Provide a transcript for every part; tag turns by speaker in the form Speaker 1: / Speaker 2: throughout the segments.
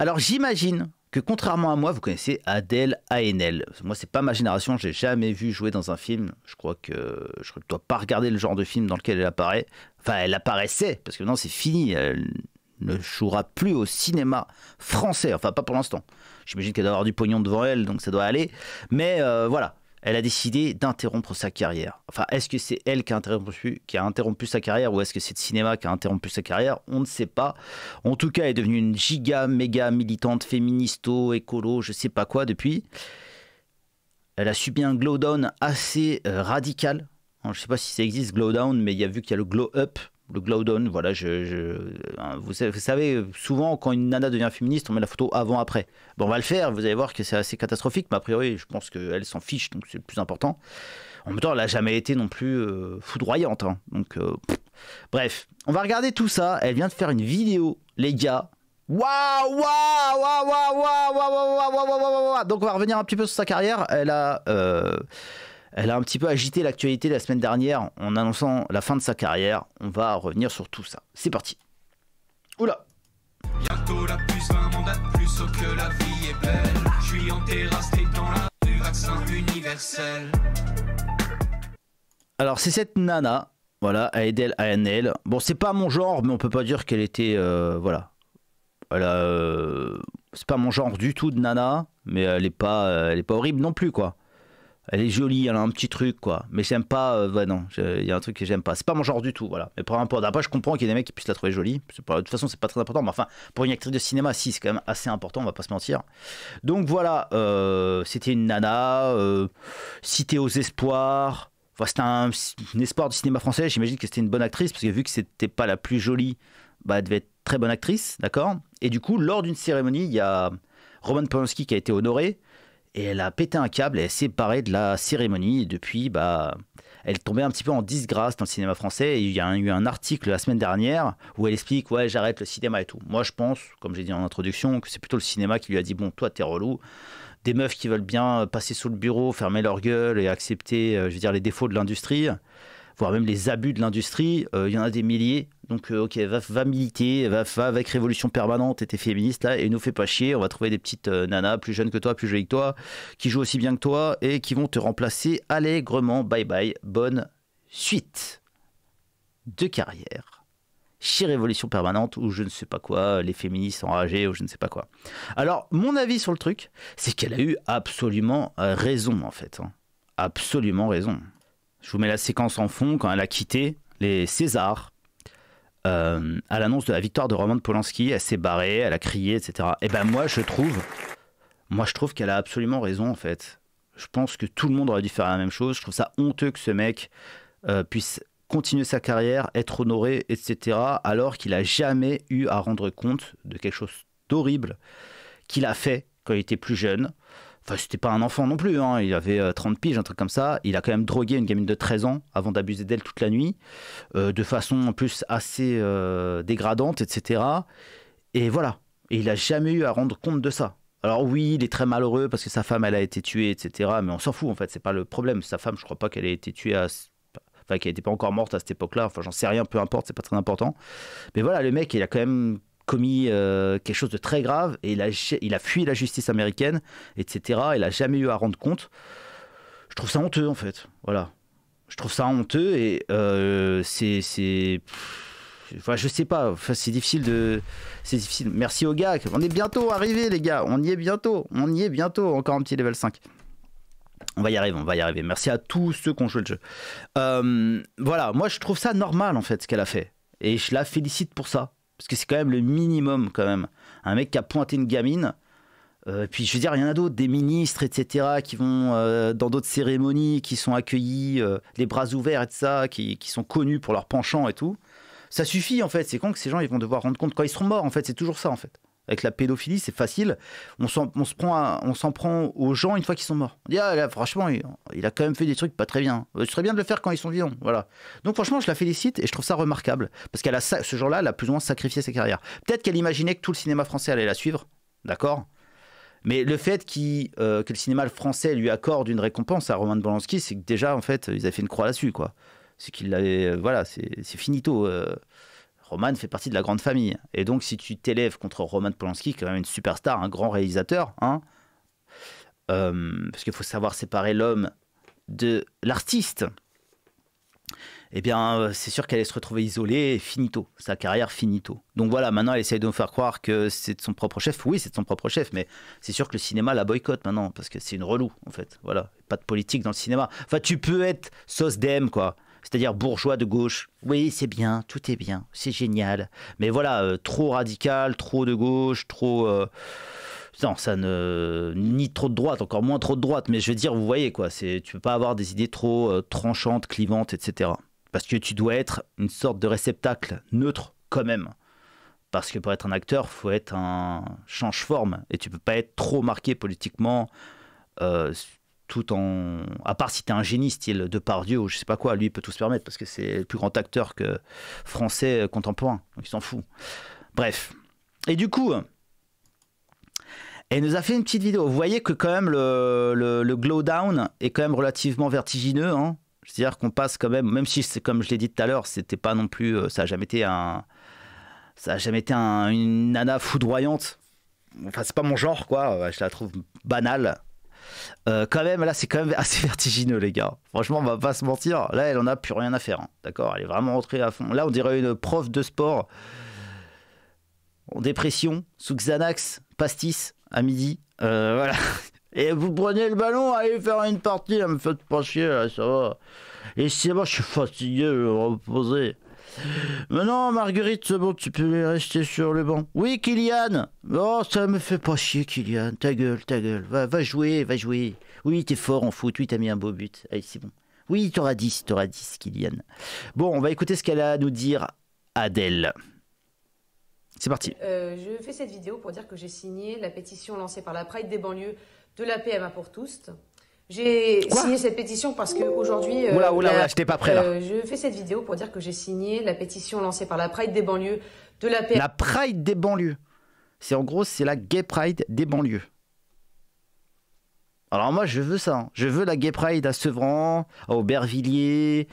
Speaker 1: Alors j'imagine que contrairement à moi, vous connaissez Adèle Haenel. Moi, c'est pas ma génération, j'ai jamais vu jouer dans un film. Je crois que je ne dois pas regarder le genre de film dans lequel elle apparaît. Enfin, elle apparaissait, parce que maintenant c'est fini. Elle ne jouera plus au cinéma français, enfin pas pour l'instant. J'imagine qu'elle doit avoir du pognon devant elle, donc ça doit aller. Mais euh, voilà, elle a décidé d'interrompre sa carrière. Enfin, est-ce que c'est elle qui a, interrompu, qui a interrompu sa carrière ou est-ce que c'est le cinéma qui a interrompu sa carrière On ne sait pas. En tout cas, elle est devenue une giga, méga militante, féministo, écolo, je ne sais pas quoi depuis. Elle a subi un glow down assez euh, radical. Hein, je ne sais pas si ça existe, glow down, mais il a vu qu'il y a le glow up le voilà, je, vous, savez, souvent quand une nana devient féministe, on met la photo avant-après. Bon, on va le faire, vous allez voir que c'est assez catastrophique, mais a priori, je pense qu'elle s'en fiche, donc c'est le plus important. En même temps, elle n'a jamais été non plus foudroyante, donc bref, on va regarder tout ça. Elle vient de faire une vidéo, les gars. Waouh, waouh, waouh, waouh, waouh, waouh, waouh, waouh, waouh, waouh, Donc on va revenir un petit peu sur sa carrière. Elle a elle a un petit peu agité l'actualité la semaine dernière en annonçant la fin de sa carrière. On va revenir sur tout ça. C'est parti. Oula Alors, c'est cette nana, voilà, Aedel ANL. Bon, c'est pas mon genre, mais on peut pas dire qu'elle était. Euh, voilà. Elle euh, c'est pas mon genre du tout de nana, mais elle est pas, euh, elle est pas horrible non plus, quoi elle est jolie, elle a un petit truc, quoi. Mais j'aime pas, euh, non, il y a un truc que j'aime pas. C'est pas mon genre du tout, voilà. Mais pour importe. Après, je comprends qu'il y ait des mecs qui puissent la trouver jolie. Pas, de toute façon, c'est pas très important. Mais enfin, pour une actrice de cinéma, si, c'est quand même assez important, on va pas se mentir. Donc voilà, euh, c'était une nana, euh, citée aux espoirs. Enfin, c'était un, espoir du cinéma français. J'imagine que c'était une bonne actrice, parce que vu que c'était pas la plus jolie, bah, elle devait être très bonne actrice, d'accord Et du coup, lors d'une cérémonie, il y a Roman Polanski qui a été honoré. Et elle a pété un câble et elle s'est séparée de la cérémonie. depuis, bah, elle tombait un petit peu en disgrâce dans le cinéma français. il y a eu un article la semaine dernière où elle explique Ouais, j'arrête le cinéma et tout. Moi, je pense, comme j'ai dit en introduction, que c'est plutôt le cinéma qui lui a dit Bon, toi, t'es relou. Des meufs qui veulent bien passer sous le bureau, fermer leur gueule et accepter, euh, je veux dire, les défauts de l'industrie voire même les abus de l'industrie, euh, il y en a des milliers. Donc, euh, ok, va, va militer, va, avec Révolution Permanente et t'es féministe là, et nous fais pas chier. On va trouver des petites euh, nanas plus jeunes que toi, plus jolies que toi, qui jouent aussi bien que toi et qui vont te remplacer allègrement. Bye bye, bonne suite de carrière chez Révolution Permanente ou je ne sais pas quoi, les féministes enragées ou je ne sais pas quoi. Alors, mon avis sur le truc, c'est qu'elle a eu absolument raison en fait. Hein. Absolument raison. Je vous mets la séquence en fond quand elle a quitté les Césars. Euh, à l'annonce de la victoire de Roman Polanski, elle s'est barrée, elle a crié, etc. Et eh ben moi je trouve, moi je trouve qu'elle a absolument raison en fait. Je pense que tout le monde aurait dû faire la même chose. Je trouve ça honteux que ce mec euh, puisse continuer sa carrière, être honoré, etc. Alors qu'il a jamais eu à rendre compte de quelque chose d'horrible qu'il a fait quand il était plus jeune. Enfin, c'était pas un enfant non plus, hein. il avait 30 euh, piges, un truc comme ça. Il a quand même drogué une gamine de 13 ans avant d'abuser d'elle toute la nuit, euh, de façon en plus assez euh, dégradante, etc. Et voilà. Et il a jamais eu à rendre compte de ça. Alors oui, il est très malheureux parce que sa femme, elle a été tuée, etc. Mais on s'en fout en fait, c'est pas le problème. Sa femme, je crois pas qu'elle ait été tuée à... Enfin, qu'elle n'était pas encore morte à cette époque-là. Enfin, j'en sais rien, peu importe, c'est pas très important. Mais voilà, le mec, il a quand même commis euh, quelque chose de très grave et il a, il a fui la justice américaine, etc. Il n'a jamais eu à rendre compte. Je trouve ça honteux en fait. Voilà. Je trouve ça honteux et euh, c'est. Enfin, je sais pas, enfin, c'est difficile de. C'est difficile. Merci aux gars. On est bientôt arrivés les gars. On y est bientôt. On y est bientôt. Encore un petit level 5. On va y arriver, on va y arriver. Merci à tous ceux qui ont joué le jeu. Euh, voilà, moi je trouve ça normal en fait ce qu'elle a fait. Et je la félicite pour ça. Parce que c'est quand même le minimum, quand même. Un mec qui a pointé une gamine. Euh, puis je veux dire, il y en a d'autres, des ministres, etc., qui vont euh, dans d'autres cérémonies, qui sont accueillis euh, les bras ouverts et ça, qui, qui, sont connus pour leur penchant et tout. Ça suffit en fait, c'est con que ces gens ils vont devoir rendre compte quand ils seront morts en fait, c'est toujours ça en fait. Avec la pédophilie, c'est facile. On s'en, on se prend, on s'en prend aux gens une fois qu'ils sont morts. On dit ah franchement, il, a quand même fait des trucs pas très bien. Euh, ce serait bien de le faire quand ils sont vivants, voilà. Donc franchement, je la félicite et je trouve ça remarquable parce qu'elle a ce jour là elle a plus ou moins sacrifié sa carrière. Peut-être qu'elle imaginait que tout le cinéma français allait la suivre, d'accord. Mais le fait euh, que le cinéma français lui accorde une récompense à Roman Polanski, c'est que déjà en fait, ils avaient fait une croix là-dessus, quoi. C'est qu'il euh, voilà, c'est finito. Roman fait partie de la grande famille. Et donc, si tu t'élèves contre Roman Polanski, quand même une superstar, un grand réalisateur, hein, euh, parce qu'il faut savoir séparer l'homme de l'artiste, eh bien, euh, c'est sûr qu'elle allait se retrouver isolée et finito, sa carrière finito. Donc voilà, maintenant, elle essaye de nous faire croire que c'est de son propre chef. Oui, c'est de son propre chef, mais c'est sûr que le cinéma la boycotte maintenant, parce que c'est une relou, en fait. Voilà, pas de politique dans le cinéma. Enfin, tu peux être sauce DM, quoi c'est-à-dire bourgeois de gauche. Oui, c'est bien, tout est bien, c'est génial. Mais voilà, euh, trop radical, trop de gauche, trop... Euh, non, ça ne... Ni trop de droite, encore moins trop de droite. Mais je veux dire, vous voyez, quoi, c'est... tu peux pas avoir des idées trop euh, tranchantes, clivantes, etc. Parce que tu dois être une sorte de réceptacle neutre quand même. Parce que pour être un acteur, faut être un change-forme. Et tu peux pas être trop marqué politiquement tout en. À part si t'es un génie, style Depardieu ou je sais pas quoi, lui il peut tout se permettre parce que c'est le plus grand acteur que français euh, contemporain. Donc il s'en fout. Bref. Et du coup. Elle nous a fait une petite vidéo. Vous voyez que quand même le, le, glow down est quand même relativement vertigineux. Hein C'est-à-dire qu'on passe quand même, même si c'est comme je l'ai dit tout à l'heure, c'était pas non plus, euh, ça a jamais été un, ça a jamais été une nana foudroyante. Enfin, c'est pas mon genre, quoi. Je la trouve banale. Euh, quand même, là, c'est quand même assez vertigineux, les gars. Franchement, on va pas se mentir. Là, elle en a plus rien à faire. Hein. D'accord Elle est vraiment rentrée à fond. Là, on dirait une prof de sport en dépression, sous Xanax, pastis, à midi. Euh, voilà. Et vous prenez le ballon, allez faire une partie, là, me faites pas chier, ça va. Et c'est moi, je suis fatigué, je vais me reposer. Mais non, Marguerite, bon, tu peux rester sur le banc. Oui, Kylian Oh, ça me fait pas chier, Kylian. Ta gueule, ta gueule. Va, va jouer, va jouer. Oui, t'es fort en foot. Oui, t'as mis un beau but. Allez, c'est bon. Oui, t'auras 10, t'auras 10, Kylian. Bon, on va écouter ce qu'elle a à nous dire, Adèle. C'est parti.
Speaker 2: Euh, je fais cette vidéo pour dire que j'ai signé la pétition lancée par la Pride des banlieues de la PMA pour tous. J'ai signé cette pétition parce que aujourd'hui. Euh, bah, je pas prêt euh, je fais cette vidéo pour dire que j'ai signé la pétition lancée par la Pride des banlieues de la paix. La Pride
Speaker 1: des banlieues. C'est en gros, c'est la Gay Pride des banlieues. Alors moi, je veux ça. Hein. Je veux la Gay Pride à Sevran, à Aubervilliers,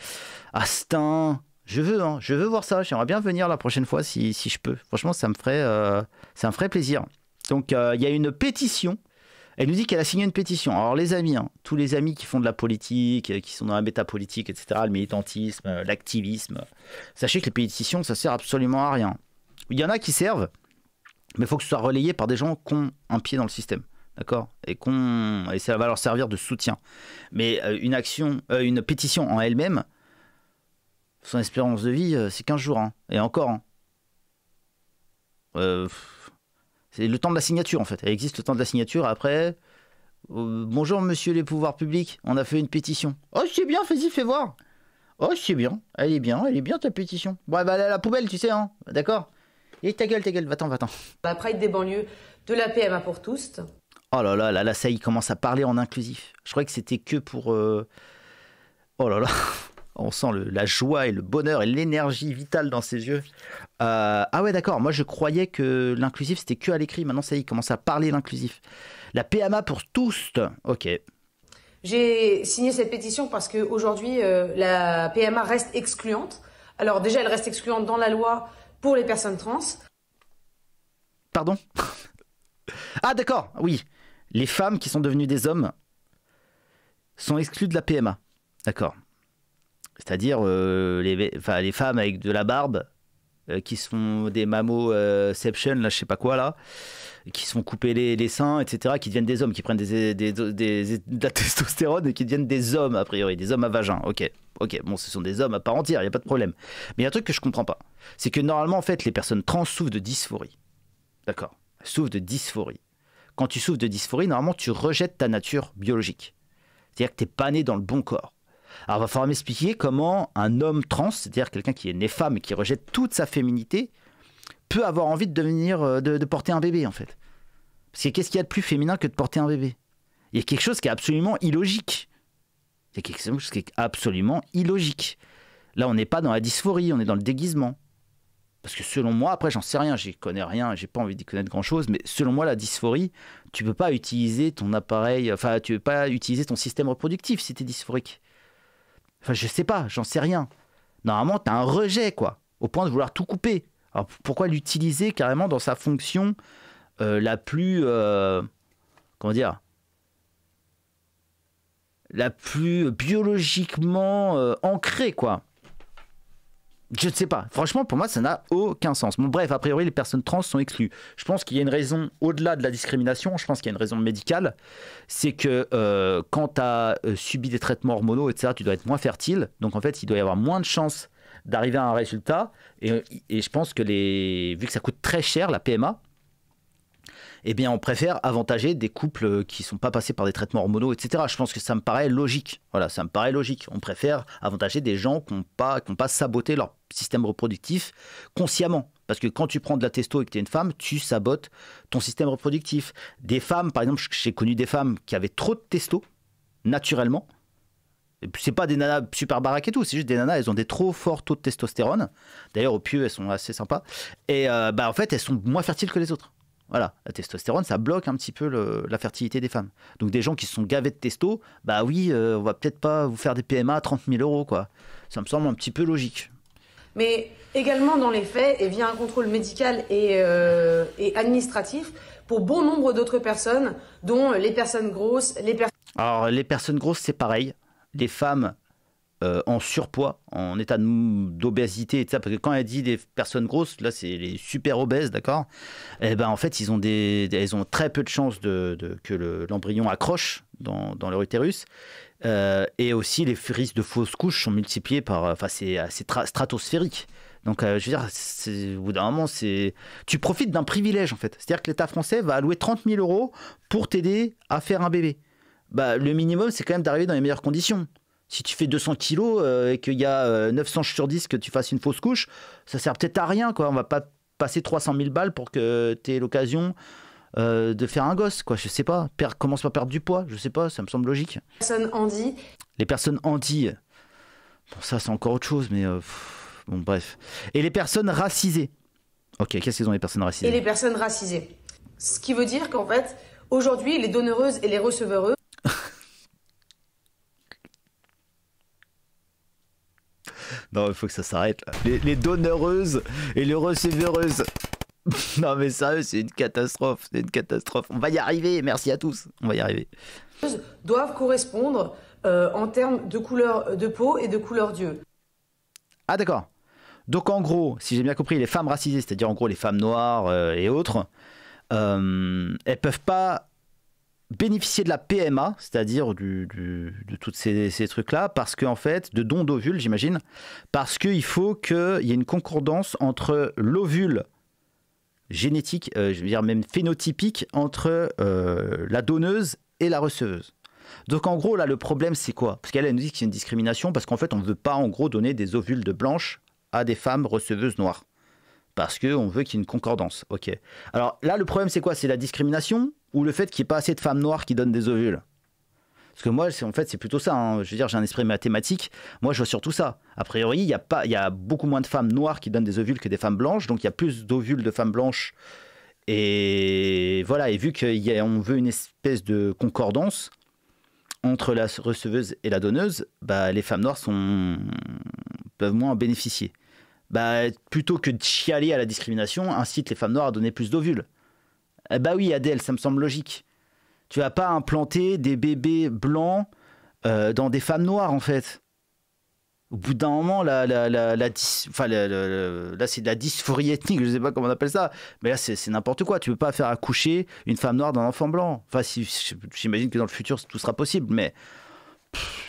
Speaker 1: à Stein. Je veux, hein. je veux voir ça. J'aimerais bien venir la prochaine fois si, si je peux. Franchement, ça me ferait, euh, ça me ferait plaisir. Donc, euh, il y a une pétition elle nous dit qu'elle a signé une pétition. Alors les amis, hein, tous les amis qui font de la politique, euh, qui sont dans la métapolitique, etc., le militantisme, euh, l'activisme, sachez que les pétitions, ça sert absolument à rien. Il y en a qui servent, mais il faut que ce soit relayé par des gens qui ont un pied dans le système. D'accord et, et ça va leur servir de soutien. Mais euh, une action, une pétition en elle-même, son espérance de vie, c'est 15 jours. Hein, et encore. Hein. Euh, c'est le temps de la signature, en fait. Elle existe le temps de la signature. Après, euh, bonjour, monsieur les pouvoirs publics, on a fait une pétition. Oh, c'est bien, fais-y, fais voir. Oh, c'est bien, elle est bien, elle est bien ta pétition. Bon, bah, elle à la poubelle, tu sais, hein, d'accord Et ta gueule, ta gueule, va-t'en, va-t'en. La bah, Pride des
Speaker 2: banlieues, de la PMA pour tous.
Speaker 1: Oh là là, là, là, ça, y commence à parler en inclusif. Je croyais que c'était que pour. Euh, oh là là. On sent la joie et le bonheur et l'énergie vitale dans ses yeux. Euh, ah ouais, d'accord. Moi, je croyais que l'inclusif, c'était que à l'écrit. Maintenant, ça y est, il commence à parler l'inclusif. La PMA pour tous. Ok.
Speaker 2: J'ai signé cette pétition parce qu'aujourd'hui, euh, la PMA reste excluante. Alors déjà, elle reste excluante dans la loi pour les personnes trans.
Speaker 1: Pardon Ah d'accord, oui. Les femmes qui sont devenues des hommes sont exclues de la PMA. D'accord. C'est-à-dire euh, les, femmes avec de la barbe, euh, qui sont des mammoception, euh, là, je sais pas quoi, là, qui sont font les, les, seins, etc., qui deviennent des hommes, qui prennent des, de la testostérone et qui deviennent des hommes, a priori, des hommes à vagin. Ok, ok, bon, ce sont des hommes à part entière, il n'y a pas de problème. Mais il y a un truc que je comprends pas. C'est que normalement, en fait, les personnes trans souffrent de dysphorie. D'accord souffrent de dysphorie. Quand tu souffres de dysphorie, normalement, tu rejettes ta nature biologique. C'est-à-dire que tu n'es pas né dans le bon corps. Alors, il va falloir m'expliquer comment un homme trans, c'est-à-dire quelqu'un qui est né femme et qui rejette toute sa féminité, peut avoir envie de euh, de, porter un bébé, en fait. Parce que qu'est-ce qu'il y a de plus féminin que de porter un bébé Il y a quelque chose qui est absolument illogique. Il y a quelque chose qui est absolument illogique. Là, on n'est pas dans la dysphorie, on est dans le déguisement. Parce que selon moi, après, j'en sais rien, j'y connais rien, j'ai pas envie d'y connaître grand chose, mais selon moi, la dysphorie, tu peux pas utiliser ton appareil, enfin, tu peux pas utiliser ton système reproductif si tu es dysphorique. Enfin, je sais pas, j'en sais rien. Normalement, tu as un rejet, quoi, au point de vouloir tout couper. Alors pourquoi l'utiliser carrément dans sa fonction euh, la plus. Euh, comment dire La plus biologiquement euh, ancrée, quoi. Je ne sais pas. Franchement, pour moi, ça n'a aucun sens. Bon, bref, a priori, les personnes trans sont exclues. Je pense qu'il y a une raison au-delà de la discrimination. Je pense qu'il y a une raison médicale. C'est que euh, quand tu as euh, subi des traitements hormonaux, etc., tu dois être moins fertile. Donc, en fait, il doit y avoir moins de chances d'arriver à un résultat. Et, je pense que les, vu que ça coûte très cher, la PMA, eh bien, on préfère avantager des couples qui ne sont pas passés par des traitements hormonaux, etc. Je pense que ça me paraît logique. Voilà, ça me paraît logique. On préfère avantager des gens qui n'ont pas, saboté leur système reproductif consciemment. Parce que quand tu prends de la testo et que tu es une femme, tu sabotes ton système reproductif. Des femmes, par exemple, j'ai connu des femmes qui avaient trop de testo, naturellement. C'est pas des nanas super baraques et tout, c'est juste des nanas, elles ont des trop forts taux de testostérone. D'ailleurs, au pieu, elles sont assez sympas. Et euh, bah, en fait, elles sont moins fertiles que les autres. Voilà, la testostérone, ça bloque un petit peu la fertilité des femmes. Donc des gens qui se sont gavés de testo, bah oui, euh, on va peut-être pas vous faire des PMA à 30 000 euros, quoi. Ça me semble un petit peu logique.
Speaker 2: Mais également dans les faits, et via un contrôle médical et, euh, et administratif, pour bon nombre d'autres personnes, dont les personnes grosses, les personnes...
Speaker 1: Alors les personnes grosses, c'est pareil. Les femmes euh, en surpoids, en état d'obésité, ça. Parce que quand elle dit des personnes grosses, là, c'est les super obèses, d'accord Eh ben, en fait, ils ont des, elles ont très peu de chances de, que l'embryon accroche dans, leur utérus. Euh, et aussi, les risques de fausses couches sont multipliés par. Euh, enfin, c'est assez stratosphérique. Donc, je veux dire, au bout d'un moment, c'est tu profites d'un privilège, en fait. C'est-à-dire que l'État français va allouer 30 000 euros pour t'aider à faire un bébé. Bah, le minimum, c'est quand même d'arriver dans les meilleures conditions. Si tu fais 200 kilos euh, et qu'il y a 900 euh, sur 10 que tu fasses une fausse couche, ça sert peut-être à rien. Quoi. On va pas passer 300 000 balles pour que tu aies l'occasion euh, de faire un gosse. Quoi. Je sais pas. Per commence par perdre du poids. Je sais pas. Ça me semble logique. Les
Speaker 2: Personnes handy.
Speaker 1: Les personnes anti. Bon, ça, c'est encore autre chose, mais bon, bref. Et les personnes racisées. Ok, qu'est-ce qu'ils ont les personnes racisées Et les
Speaker 2: personnes racisées. Ce qui veut dire qu'en fait, aujourd'hui, les donneuses et les receveuses
Speaker 1: Non, il faut que ça s'arrête là. Les, donneureuses donneuses et les receveuses. non mais sérieux, c'est une catastrophe, c'est une catastrophe. On va y arriver, merci à tous, on va y arriver.
Speaker 2: Doivent correspondre euh, en termes de couleur euh, de peau et de couleur d'yeux. Ah d'accord.
Speaker 1: Donc en gros, si j'ai bien compris, les femmes racisées, c'est-à-dire en gros les femmes noires euh, et autres, euh, elles peuvent pas bénéficier de la PMA, c'est-à-dire de toutes ces, trucs-là, parce qu'en fait, de dons d'ovules, j'imagine, parce qu'il faut qu'il y ait une concordance entre l'ovule génétique, euh, je veux dire même phénotypique, entre euh, la donneuse et la receveuse. Donc en gros, là, le problème, c'est quoi Parce qu'elle, nous dit qu'il y a une discrimination, parce qu'en fait, on ne veut pas, en gros, donner des ovules de blanche à des femmes receveuses noires parce qu'on veut qu'il y ait une concordance. Ok. Alors là, le problème, c'est quoi C'est la discrimination ou le fait qu'il n'y ait pas assez de femmes noires qui donnent des ovules parce que moi, en fait, c'est plutôt ça. Hein. Je veux dire, j'ai un esprit mathématique. Moi, je vois surtout ça. A priori, il y, a a beaucoup moins de femmes noires qui donnent des ovules que des femmes blanches. Donc, il y a plus d'ovules de femmes blanches. Et voilà. Et vu qu'on veut une espèce de concordance entre la receveuse et la donneuse, bah, les femmes noires peuvent moins en bénéficier. Bah, plutôt que de chialer à la discrimination, incite les femmes noires à donner plus d'ovules. Eh bah oui, Adèle, ça me semble logique. Tu vas pas implanter des bébés blancs euh, dans des femmes noires, en fait. Au bout d'un moment, la, la, la, là, c'est de la dysphorie ethnique, je sais pas comment on appelle ça. Mais là, c'est n'importe quoi. Tu peux pas faire accoucher une femme noire d'un enfant blanc. Enfin, si, j'imagine que dans le futur, tout sera possible, mais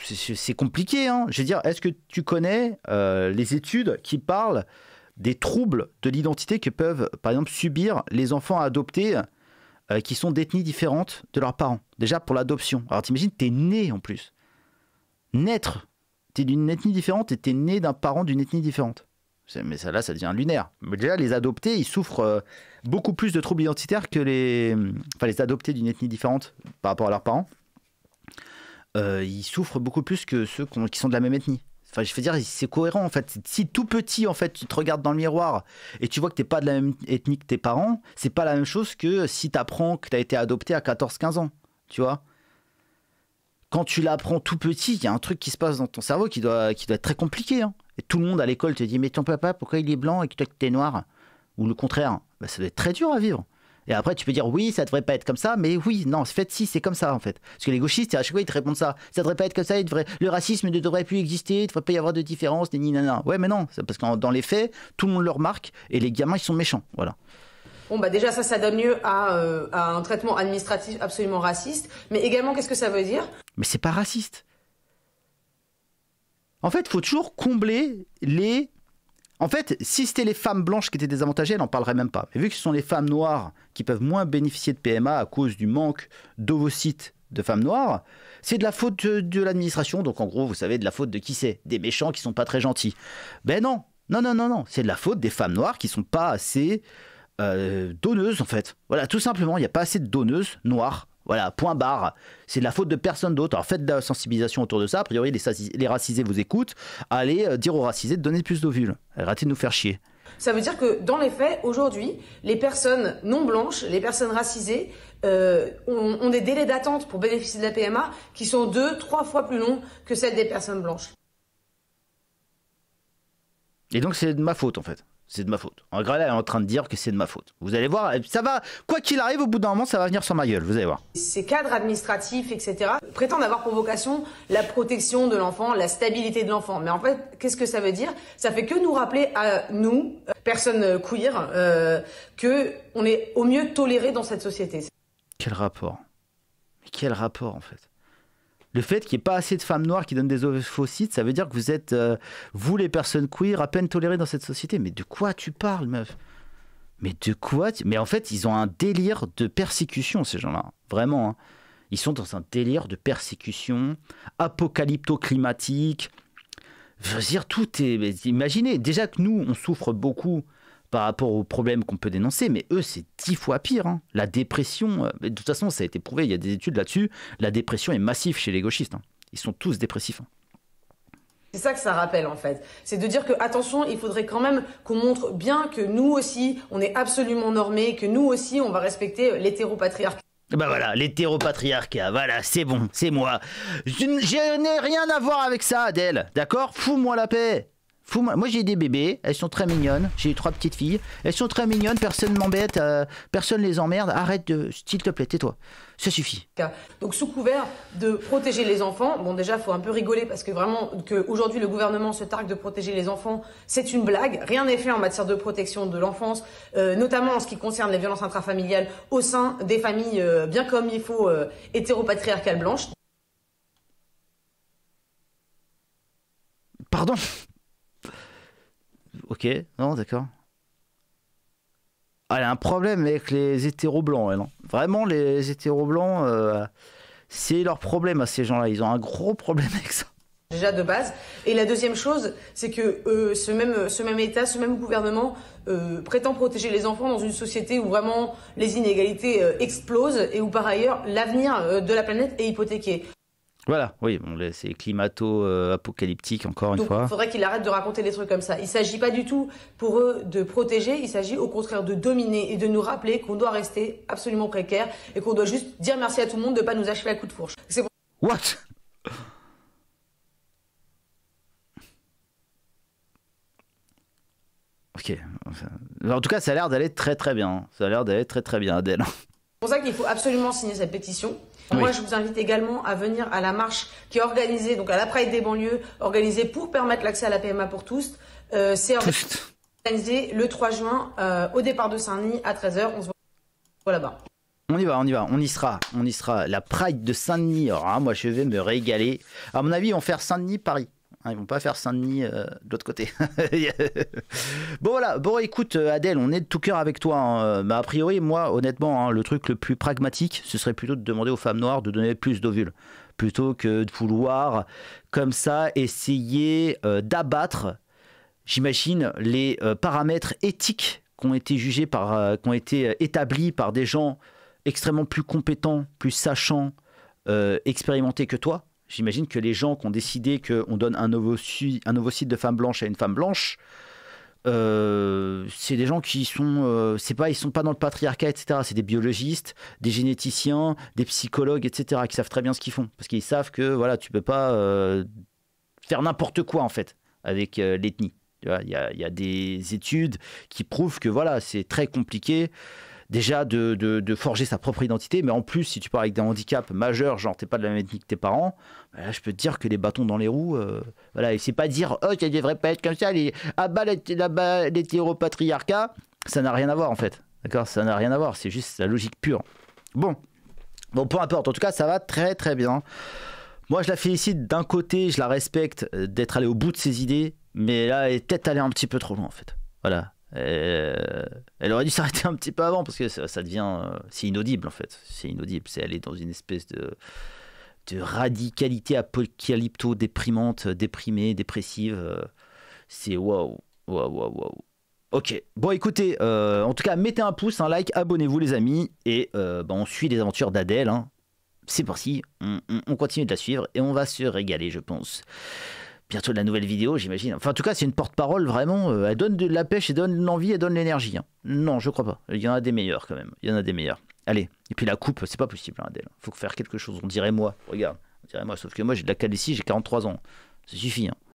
Speaker 1: c'est compliqué. Hein. Je veux dire, est-ce que tu connais euh, les études qui parlent des troubles de l'identité que peuvent, par exemple, subir les enfants adoptés euh, qui sont d'ethnie différentes de leurs parents Déjà pour l'adoption. Alors t'imagines, t'es né en plus. Naître, t'es d'une ethnie différente et t'es né d'un parent d'une ethnie différente. Mais ça, là, ça devient lunaire. Mais déjà, les adoptés, ils souffrent euh, beaucoup plus de troubles identitaires que les, enfin, les adoptés d'une ethnie différente par rapport à leurs parents euh, ils souffrent beaucoup plus que ceux qui sont de la même ethnie. Enfin, je veux dire, c'est cohérent en fait. Si tout petit, en fait, tu te regardes dans le miroir et tu vois que tu t'es pas de la même ethnie que tes parents, c'est pas la même chose que si tu apprends que tu as été adopté à 14-15 ans, tu vois. Quand tu l'apprends tout petit, il y a un truc qui se passe dans ton cerveau qui doit, qui doit être très compliqué. Hein. Et tout le monde à l'école te dit, mais ton papa, pourquoi il est blanc et que tu es noir Ou le contraire. Bah, ça doit être très dur à vivre. Et après, tu peux dire oui, ça devrait pas être comme ça, mais oui, non, fait si, c'est comme ça en fait. Parce que les gauchistes, à chaque fois, ils te répondent ça. Ça devrait pas être comme ça, il devrait... le racisme ne devrait plus exister, il ne devrait pas y avoir de différence, ni nanana. Ouais, mais non, parce que dans les faits, tout le monde le remarque et les gamins, ils sont méchants. Voilà.
Speaker 2: Bon, bah déjà, ça, ça donne lieu à, euh, un traitement administratif absolument raciste. Mais également, qu'est-ce que ça veut dire
Speaker 1: Mais c'est pas raciste. En fait, il faut toujours combler les en fait, si c'était les femmes blanches qui étaient désavantagées, elle n'en parlerait même pas. Mais vu que ce sont les femmes noires qui peuvent moins bénéficier de PMA à cause du manque d'ovocytes de femmes noires, c'est de la faute de, l'administration. Donc en gros, vous savez, de la faute de qui c'est Des méchants qui sont pas très gentils. Ben non, non, non, non, non. C'est de la faute des femmes noires qui sont pas assez euh, donneuses en fait. Voilà, tout simplement, il n'y a pas assez de donneuses noires voilà, point barre. C'est de la faute de personne d'autre. Alors faites de la sensibilisation autour de ça. A priori, les, racisés vous écoutent. Allez euh, dire aux racisés de donner plus d'ovules. Arrêtez de nous faire chier.
Speaker 2: Ça veut dire que dans les faits, aujourd'hui, les personnes non blanches, les personnes racisées, euh, ont, ont, des délais d'attente pour bénéficier de la PMA qui sont deux, trois fois plus longs que celles des personnes blanches.
Speaker 1: Et donc c'est de ma faute en fait c'est de ma faute. En gros, elle est en train de dire que c'est de ma faute. Vous allez voir, ça va, quoi qu'il arrive, au bout d'un moment, ça va venir sur ma gueule, vous allez voir.
Speaker 2: Ces cadres administratifs, etc., prétendent avoir pour vocation la protection de l'enfant, la stabilité de l'enfant. Mais en fait, qu'est-ce que ça veut dire Ça fait que nous rappeler à nous, personnes queer, euh, que on est au mieux toléré dans cette société.
Speaker 1: Quel rapport Mais quel rapport, en fait le fait qu'il n'y ait pas assez de femmes noires qui donnent des ovocytes, ça veut dire que vous êtes, euh, vous les personnes queer, à peine tolérées dans cette société. Mais de quoi tu parles, meuf Mais de quoi Mais en fait, ils ont un délire de persécution, ces gens-là. Vraiment. Hein. Ils sont dans un délire de persécution, apocalypto-climatique. Je veux dire, tout est. Imaginez, déjà que nous, on souffre beaucoup par rapport aux problèmes qu'on peut dénoncer, mais eux, c'est dix fois pire. Hein. La dépression, euh, de toute façon, ça a été prouvé, il y a des études là-dessus, la dépression est massive chez les gauchistes. Hein. Ils sont tous dépressifs. Hein.
Speaker 2: C'est ça que ça rappelle en fait. C'est de dire que attention, il faudrait quand même qu'on montre bien que nous aussi, on est absolument normés, que nous aussi, on va respecter euh, l'hétéropatriarcat.
Speaker 1: Eh ben voilà, l'hétéropatriarcat, voilà, c'est bon, c'est moi. je n'ai rien à voir avec ça, Adèle, d'accord Fous-moi la paix moi j'ai des bébés, elles sont très mignonnes. J'ai trois petites filles, elles sont très mignonnes, personne m'embête, personne euh, personne les emmerde. Arrête de, s'il te plaît, tais-toi. Ça suffit.
Speaker 2: Donc sous couvert de protéger les enfants, bon déjà faut un peu rigoler parce que vraiment qu'aujourd'hui le gouvernement se targue de protéger les enfants, c'est une blague. Rien n'est fait en matière de protection de l'enfance, euh, notamment en ce qui concerne les violences intrafamiliales au sein des familles, euh, bien comme il faut hétéropatriarcales blanches.
Speaker 1: Pardon Ok, non, d'accord. Elle ah, a un problème avec les hétéros blancs, elle. Vraiment, les hétéros blancs, euh, c'est leur problème à ces gens-là. Ils ont un gros problème avec ça.
Speaker 2: Déjà de base. Et la deuxième chose, c'est que euh, ce, même, ce même État, ce même gouvernement euh, prétend protéger les enfants dans une société où vraiment les inégalités explosent et où par ailleurs l'avenir de la planète est hypothéqué.
Speaker 1: Voilà, oui, bon, c'est climato-apocalyptique encore une fois. Il
Speaker 2: faudrait qu'il arrête de raconter des trucs comme ça. Il ne s'agit pas du tout pour eux de protéger, il s'agit au contraire de dominer et de nous rappeler qu'on doit rester absolument précaire et qu'on doit juste dire merci à tout le monde de ne pas nous achever à coup de fourche. What
Speaker 1: Ok. en tout cas, ça a l'air d'aller très très bien. Ça a l'air d'aller très très bien, Adèle
Speaker 2: pour ça qu'il faut absolument signer cette pétition. Moi, je vous invite également à venir à la marche qui est organisée, donc à la Pride des banlieues, organisée pour permettre l'accès à la PMA pour tous. Euh, c'est organisé le 3 juin euh, au départ de Saint-Denis à 13h. On se voit là-bas.
Speaker 1: On y va, on y va, on y sera, on y sera. La Pride de Saint-Denis, hein. moi je vais me régaler. À mon avis, on va faire Saint-Denis-Paris. Hein, ils ne vont pas faire Saint-Denis euh, de l'autre côté. bon voilà, bon écoute euh, Adèle, on est de tout cœur avec toi. Mais hein. euh, bah, a priori, moi honnêtement, hein, le truc le plus pragmatique, ce serait plutôt de demander aux femmes noires de donner plus d'ovules. Plutôt que de vouloir comme ça essayer d'abattre, j'imagine, les paramètres éthiques qui ont été jugés par, qui ont été établis par des gens extrêmement plus compétents, plus sachants, expérimentés que toi J'imagine que les gens qui ont décidé qu'on donne un ovocyte, un site de femme blanche à une femme blanche, euh, c'est des gens qui sont, euh, c'est pas, ils sont pas dans le patriarcat, etc. C'est des biologistes, des généticiens, des psychologues, etc. qui savent très bien ce qu'ils font parce qu'ils savent que voilà, tu peux pas euh, faire n'importe quoi en fait avec l'ethnie. Il y, y, a des études qui prouvent que voilà, c'est très compliqué déjà de, forger sa propre identité, mais en plus, si tu pars avec des handicaps majeurs, genre t'es pas de la même ethnie que tes parents, bah là, je peux te dire que les bâtons dans les roues, euh, voilà, et c'est pas dire, oh, ça devrait pas être comme ça, les, ah bah, l'hétéropatriarcat, bah, ça n'a rien à voir en fait, d'accord Ça n'a rien à voir, c'est juste la logique pure. Bon, bon, peu importe, en tout cas, ça va très très bien. Moi, je la félicite d'un côté, je la respecte euh, d'être allé au bout de ses idées, mais là, elle est peut-être allée un petit peu trop loin en fait. Voilà, euh, elle aurait dû s'arrêter un petit peu avant parce que ça, devient. Euh, c'est inaudible en fait. C'est inaudible. C'est aller dans une espèce de, de radicalité apocalypto déprimante, euh, déprimée, dépressive. C'est waouh, waouh, waouh, Ok, bon écoutez, en tout cas, mettez un pouce, un like, abonnez-vous les amis, et ben, on suit les aventures d'Adèle. Hein. C'est parti, on continue de la suivre et on va se régaler, je pense bientôt de la nouvelle vidéo, j'imagine. Enfin, en tout cas, c'est une porte-parole vraiment. Euh, elle donne de la pêche, elle donne l'envie, elle donne l'énergie. Hein. Non, je crois pas. Il y en a des meilleurs quand même. Il y en a des meilleurs. Allez. Et puis la coupe, c'est pas possible, hein, Adèle. Faut faire quelque chose. On dirait moi. Regarde. On dirait moi. Sauf que moi, j'ai de la calicie, j'ai 43 ans. Ça suffit. Hein.